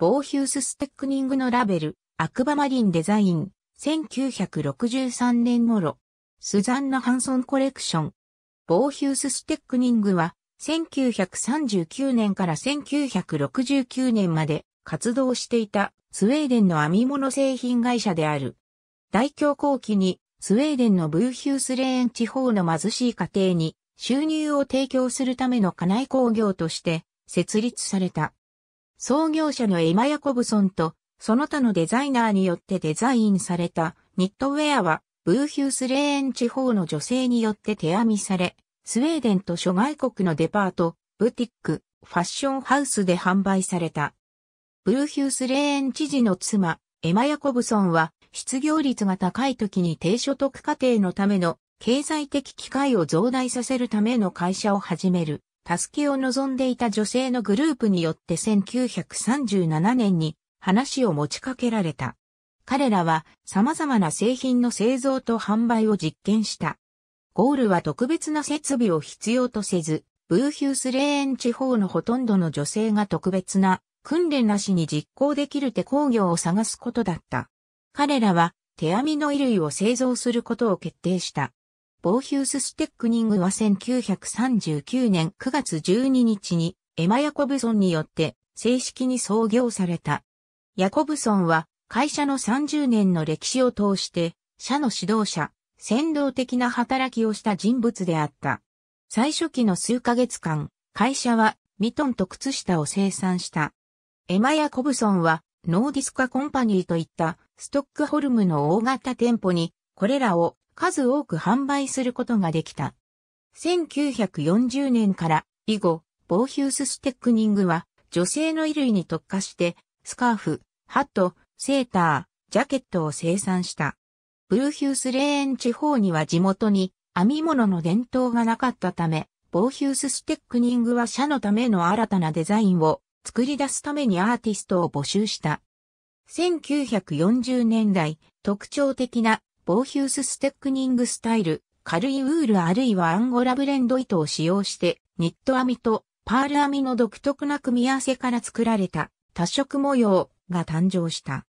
ボーヒュース・ステックニングのラベル、アクバマリンデザイン、1963年頃、スザンナ・ハンソンコレクション。ボーヒュース・ステックニングは、1939年から1969年まで活動していたスウェーデンの編み物製品会社である。大恐慌期にスウェーデンのブーヒュースレーン地方の貧しい家庭に収入を提供するための家内工業として設立された。創業者のエマ・ヤコブソンと、その他のデザイナーによってデザインされたニットウェアは、ブーヒュースレーン地方の女性によって手編みされ、スウェーデンと諸外国のデパート、ブティック、ファッションハウスで販売された。ブルーヒュースレーン知事の妻、エマ・ヤコブソンは、失業率が高い時に低所得家庭のための経済的機会を増大させるための会社を始める。助けを望んでいた女性のグループによって1937年に話を持ちかけられた。彼らは様々な製品の製造と販売を実験した。ゴールは特別な設備を必要とせず、ブーヒュースレーン地方のほとんどの女性が特別な訓練なしに実行できる手工業を探すことだった。彼らは手編みの衣類を製造することを決定した。ボーヒュース・ステックニングは1939年9月12日にエマ・ヤコブソンによって正式に創業された。ヤコブソンは会社の30年の歴史を通して社の指導者、先導的な働きをした人物であった。最初期の数ヶ月間、会社はミトンと靴下を生産した。エマ・ヤコブソンはノーディスカ・コンパニーといったストックホルムの大型店舗にこれらを数多く販売することができた。1940年から以後、ボーヒュース・ステックニングは女性の衣類に特化してスカーフ、ハット、セーター、ジャケットを生産した。ブルーヒュースレーン地方には地元に編み物の伝統がなかったため、ボーヒュース・ステックニングは社のための新たなデザインを作り出すためにアーティストを募集した。1940年代、特徴的なボーヒュースステックニングスタイル、軽いウールあるいはアンゴラブレンド糸を使用して、ニット編みとパール編みの独特な組み合わせから作られた多色模様が誕生した。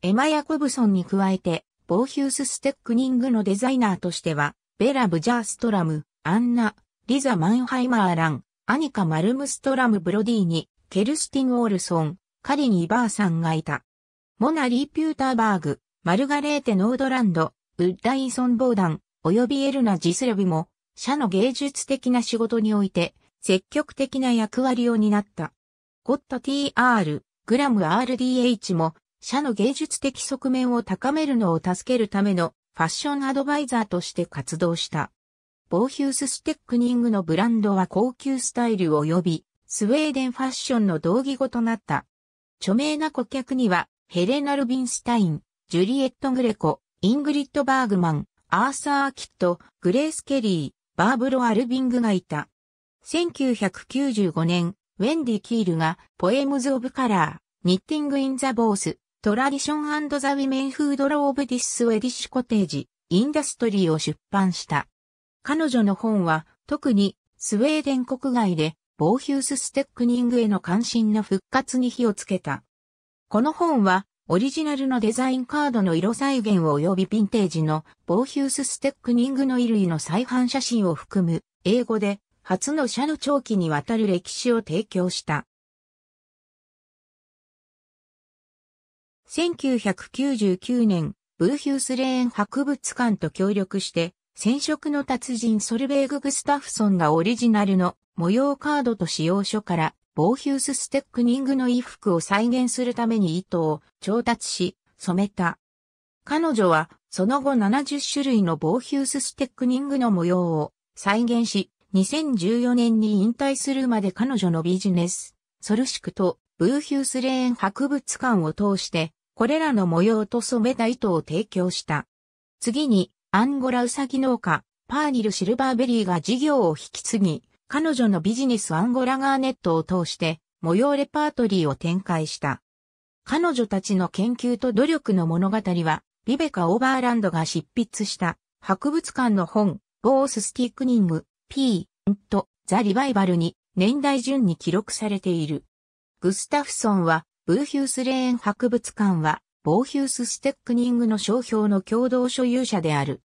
エマ・ヤコブソンに加えて、ボーヒュースステックニングのデザイナーとしては、ベラ・ブジャーストラム、アンナ、リザ・マンハイマーラン、アニカ・マルムストラム・ブロディーニ、ケルスティン・オールソン、カリニ・バーさんがいた。モナ・リー・ピューターバーグ、マルガレーテ・ノードランド、ウッダイソン・ボーダン、及びエルナ・ジスレビも、社の芸術的な仕事において、積極的な役割を担った。ゴッド TR、グラム RDH も、社の芸術的側面を高めるのを助けるためのファッションアドバイザーとして活動した。ボーヒュースステックニングのブランドは高級スタイル及びスウェーデンファッションの同義語となった。著名な顧客にはヘレナ・ルビンスタイン、ジュリエット・グレコ、イングリッド・バーグマン、アーサー・キット、グレース・ケリー、バーブロ・アルビングがいた。1995年、ウェンディ・キールが、ポエムズ・オブ・カラー、ニッティング・イン・ザ・ボース、トラディションザ・ウィメン・フード・ロー・オブ・ディス・スウェディッシュ・コテージ、インダストリーを出版した。彼女の本は、特に、スウェーデン国外で、ボーヒュース・ステックニングへの関心の復活に火をつけた。この本は、オリジナルのデザインカードの色再現及びヴィンテージのボーヒュースステックニングの衣類の再販写真を含む英語で初の社の長期にわたる歴史を提供した。1999年、ブーヒュースレーン博物館と協力して、染色の達人ソルベーグ・グスタフソンがオリジナルの模様カードと使用書からボーヒュースステックニングの衣服を再現するために糸を調達し、染めた。彼女は、その後70種類のボーヒュースステックニングの模様を再現し、2014年に引退するまで彼女のビジネス、ソルシクとブーヒュースレーン博物館を通して、これらの模様と染めた糸を提供した。次に、アンゴラウサギ農家、パーニル・シルバーベリーが事業を引き継ぎ、彼女のビジネスアンゴラガーネットを通して模様レパートリーを展開した。彼女たちの研究と努力の物語は、リベカ・オーバーランドが執筆した博物館の本、ボース・スティックニング、P、ザ・リバイバルに年代順に記録されている。グスタフソンは、ブーヒュースレーン博物館は、ボーヒュース・ステックニングの商標の共同所有者である。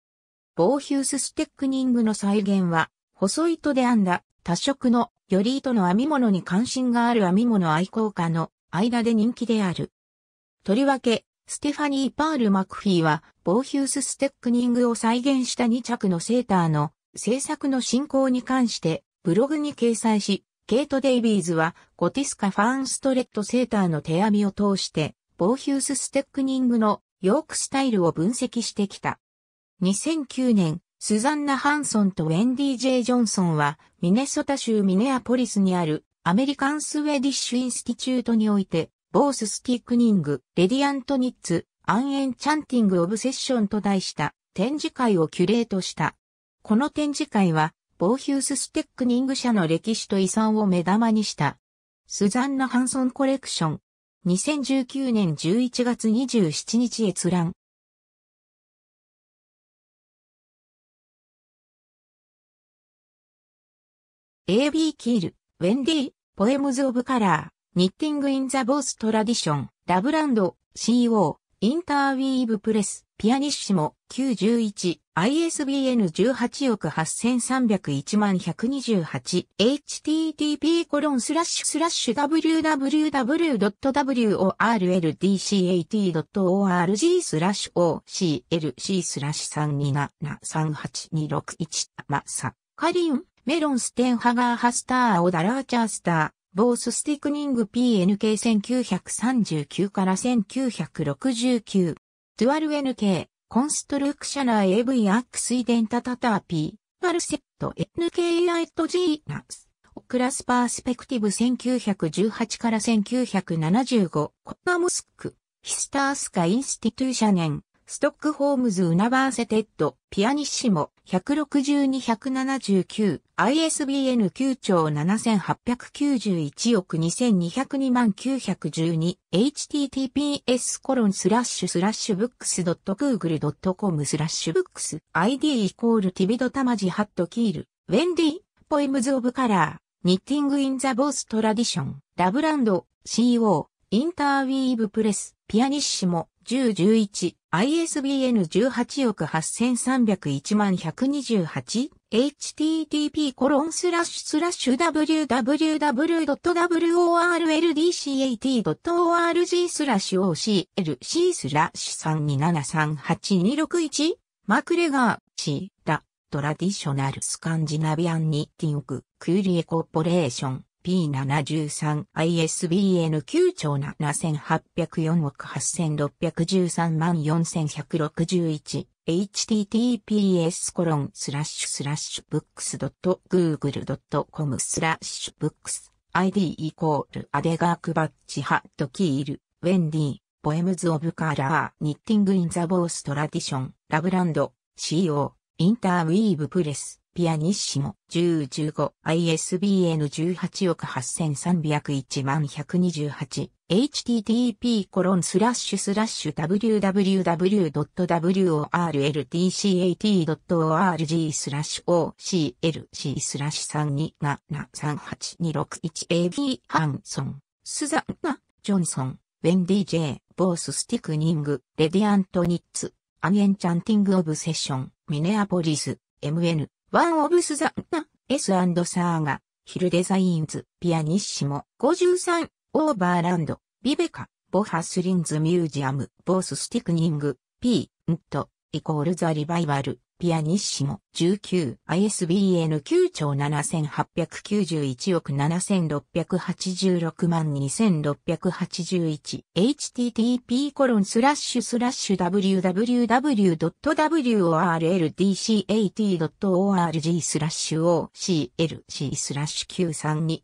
ボーヒュース・ステックニングの再現は、細糸で編んだ多色のより糸の編み物に関心がある編み物愛好家の間で人気である。とりわけ、ステファニー・パール・マクフィーは、ボーヒュース・ステックニングを再現した2着のセーターの制作の進行に関して、ブログに掲載し、ケイト・デイビーズは、ゴティスカ・ファーンストレットセーターの手編みを通して、ボーヒュース・ステックニングのヨークスタイルを分析してきた。2009年、スザンナ・ハンソンとウェンディ・ジェイ・ジョンソンは、ミネソタ州ミネアポリスにあるアメリカンスウェディッシュインスティチュートにおいて、ボーススティックニング、レディアントニッツ、アンエンチャンティングオブセッションと題した展示会をキュレートした。この展示会は、ボーヒュース・ステックニング社の歴史と遺産を目玉にした。スザンナ・ハンソンコレクション。2019年11月27日閲覧。A.B. キール、ウェンディ、ポエムズ・オブ・カラー、ニッティング・イン・ザ・ボース・トラディション、ラブランド、CO、インターウィーブ・プレス、ピアニッシモ、91、ISBN 18億8301万 128http コロンスラッシュスラッシュ www.worldcat.org スラッシュ OCLC スラッシュ32738261まさかりンメロンステンハガーハスターオダラーチャースター、ボーススティクニング PNK1939 から1969、トゥアル NK、コンストルクシャナー AV アックスイデンタタター P、マルセット NK アイト G ナス。オクラスパースペクティブ1918から1975、コナムスク、ヒスタースカインスティトゥーシャネン、ストックホームズ・ウナバーセテッド、ピアニッシモ、162-179、ISBN 9兆7891億2202万912、https コロンスラッシュスラッシュブックス .google.com スラッシュブックス ID イコールティビドタマジハットキール、ウェンディ、ポイムズ・オブ・カラー、ニッティング・イン・ザ・ボース・トラディション、ラブランド、CO、インターウィーブ・プレス、ピアニッシモ、1011、ISBN 18億8301万 128http コロンスラッシュスラッシュ www.worldcat.org スラッシュ OCLC スラッシュ32738261マクレガーシーラトラディショナルスカンジナビアンニッティングクーリエコーポレーション P73、ISBN9 兆7804億8613万4161、https コロンスラッシュスラッシュブックスドットグーグルドットコムスラッシュブックス ID イコールアデガークバッチハットキール、ウェンディ、ポエムズオブカラー、ニッティングインザボーストラディション、ラブランド、CO、インターウィーブプレス。ピアニッシモ 1015ISBN 18億8301万 128http コロンスラッシュスラッシュ www.worldcat.org スラッシュ OCLC スラッシュ 32738261AB ハンソンスザンナ・ジョンソンウェンディ・ジェイ・ボース・スティクニングレディアント・ニッツアンエンチャンティング・オブ・セッションミネアポリス MN ワンオブスザ、ナ、ド・サーガ、ヒルデザインズ、ピアニッシモ、53、オーバーランド、ビベカ、ボハスリンズミュージアム、ボーススティクニング、ピ P、ント、イコールザリバイバル、ピアニッシモ 19ISBN 9兆7891億7686万2681 http コロンスラッシュスラッシュ www.worldcat.org スラッシュ OCLC スラッシュ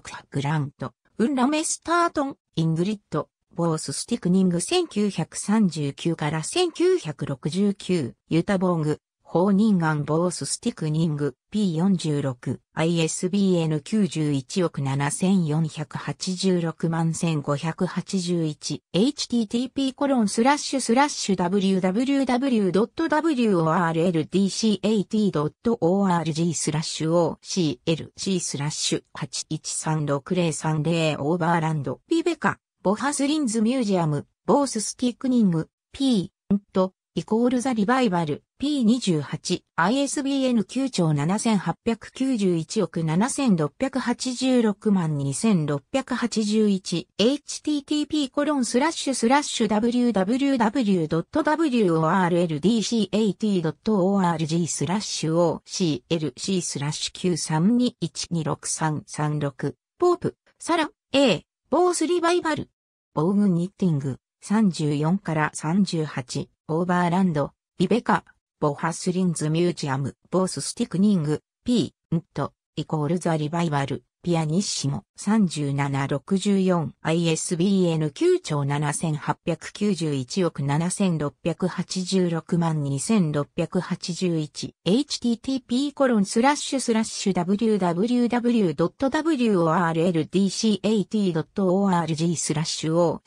9321263366グラントウンラメスタートンイングリッドボース・スティクニング1939から1969、ユタボーグ、ホーニンガン・ボース・スティクニング P46、ISBN 91億7486万1581、http コロンスラッシュスラッシュ www.worldcat.org スラッシュ OCLC スラッシュ813603オーバーランド、ビベカボハスリンズミュージアム、ボーススティックニング、P、んと、イコールザリバイバル、P28、ISBN 9兆7891億7686万2681、http コロンスラッシュスラッシュ www.worldcat.org スラッシュ OCLC スラッシュ9 3 2 1 2 6 3 3 6ポープ、サラ、A、ボースリバイバル。ボーグニッティング、34から38、オーバーランド、ビベカ、ボハスリンズミュージアム、ボーススティクニング、P、ンット、イコールザリバイバル、ピアニッシモ 3764ISBN9 兆7891億7686万 2681http コロンスラッシュスラッシュ www.worldcat.org スラッシュ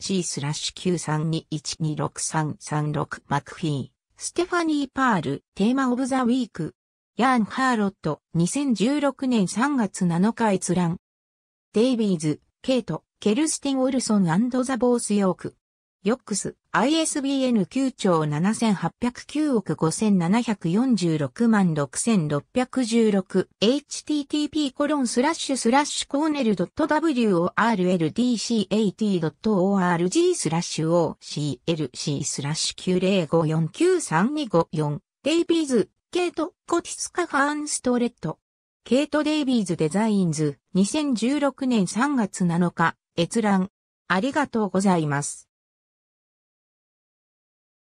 OCLC スラッシュ9321263336マクフィーステファニー・パール、テーマ・オブ・ザ・ウィーク、ヤン・ハーロット、2016年3月7日閲覧。デイビーズ、ケイト、ケルスティン・オルソンザ・ボース・ヨーク。ヨックス、ISBN 9兆7809億5746万6616 http コロンスラッシュスラッシュコーネル .worldcat.org スラッシュ oclc スラッシュ905493254デイビーズケイト・コティスカ・ファーンストレット。ケイト・デイビーズ・デザインズ、2016年3月7日、閲覧。ありがとうございます。